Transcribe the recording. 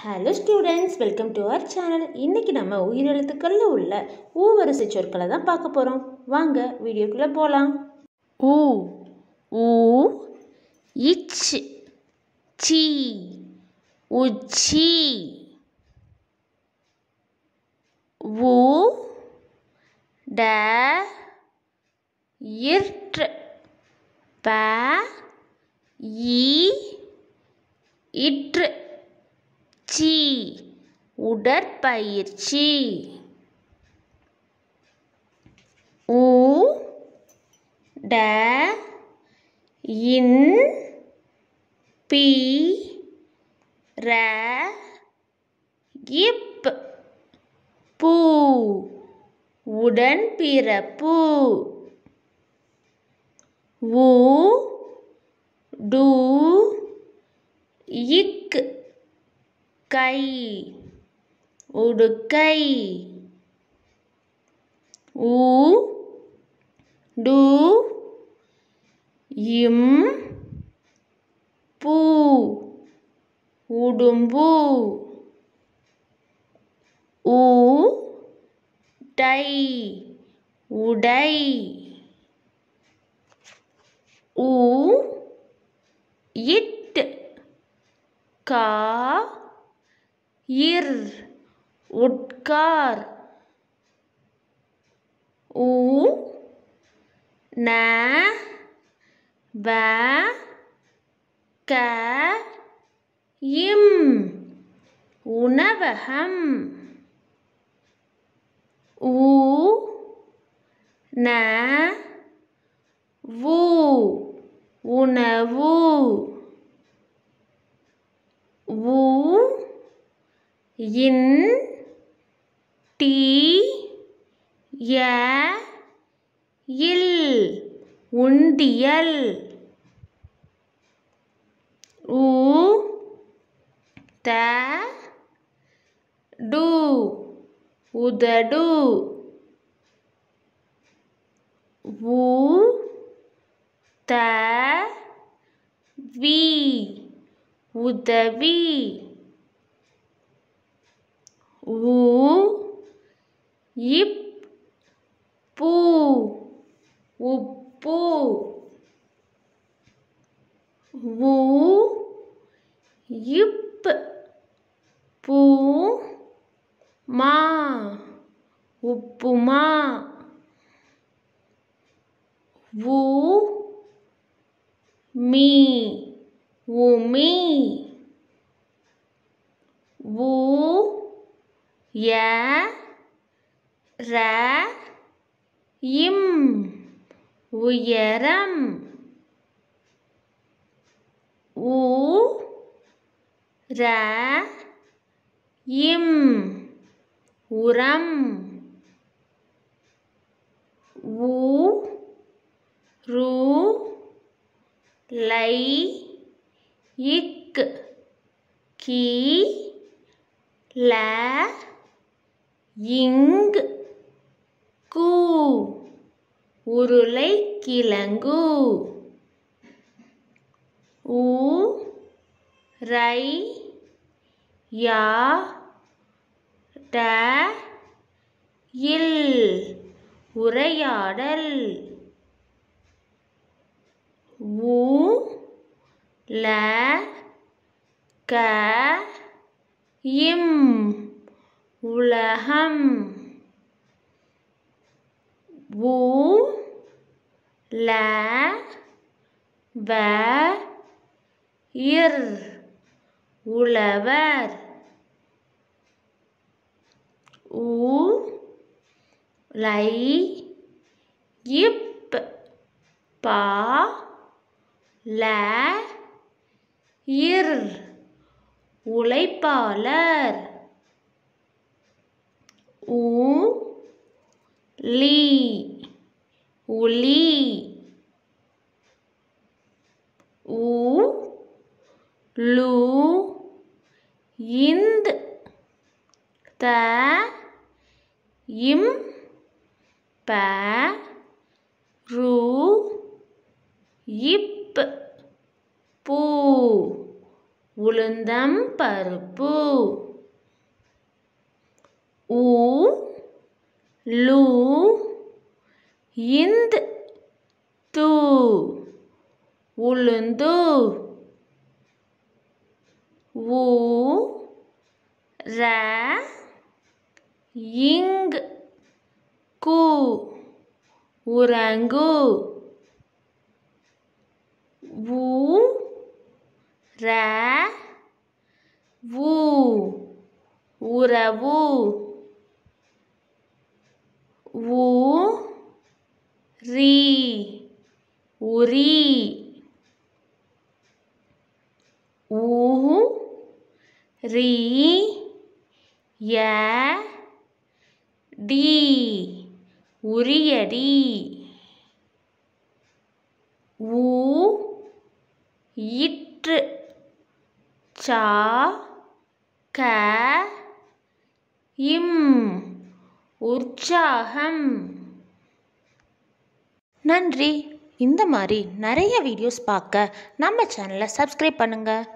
hello students welcome to our channel இன்றைக்கி நம்ம உயிரெழுத்துக்களில் உள்ள ஊ வரிசை சொற்களை தான் பார்க்க போகிறோம் வாங்க வீடியோக்குள்ளே போகலாம் ஊ ஊ இச் சி உச்சி ஊ ட இர்ட் ப இ இற்று பயிற்சி உடற்பயிற்சி உ ட இன் பி ர இப் பூ உடன்பிறப்பு உ டு இக் கை உடுக்கை ஊ டு இம் பூ உடும்பு ஊ டை உடை ஊ இட் கா இர் உட்கார் உ ந வ க இம் உணவகம் ஊ ந உணவு இன் டி ய இல் உண்டியல் உ த டு உதடு உ த வி உதவி वो यिप पो वो पो वो यिप पो मा उपमा वो मी वो मी वो ய ர இம் உயரம் உ ர இம் உரம் ஊ ரூ லை இக் கீ ல இங் கூ உருளை கிழங்கு ஊ ரை யா ட இல் உரையாடல் ஊ ல க இம் உலகம் உ ல வ இர் உழவர் உ லை இப் பா ல இர் உழைப்பாளர் உ லீ உளி உ லு இந்த் த இம் ப ரு இப் பூ உளுந்தம் பருப்பு ఉ లు ఇంద్ తు ఉలుందు ఉ రా ఇంగ్ కు ఉరంగు ఉ రా ఉ ఉరవు உ உரி ஊ ரி ய டி உரியடி ஊ இற்று சா க இம் உற்சாகம் நன்றி இந்த மாதிரி நிறைய வீடியோஸ் பார்க்க நம்ம சேனலை சப்ஸ்கிரைப் பண்ணுங்கள்